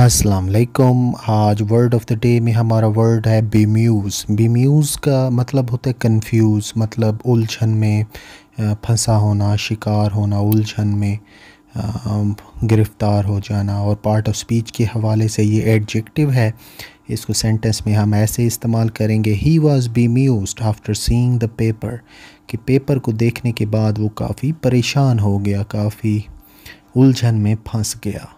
अस्सलाम वालेकुम आज वर्ड ऑफ़ द डे में हमारा वर्ड है बेम्यूज़ बेम्यूज़ का मतलब होता है कंफ्यूज मतलब उलझन में फंसा होना शिकार होना उलझन में गिरफ़्तार हो जाना और पार्ट ऑफ स्पीच के हवाले से ये एडजेक्टिव है इसको सेंटेंस में हम ऐसे इस्तेमाल करेंगे he was bemused after seeing the paper कि पेपर को देखने के बाद वो काफ़ी परेशान हो गया काफ़ी उलझन में फंस गया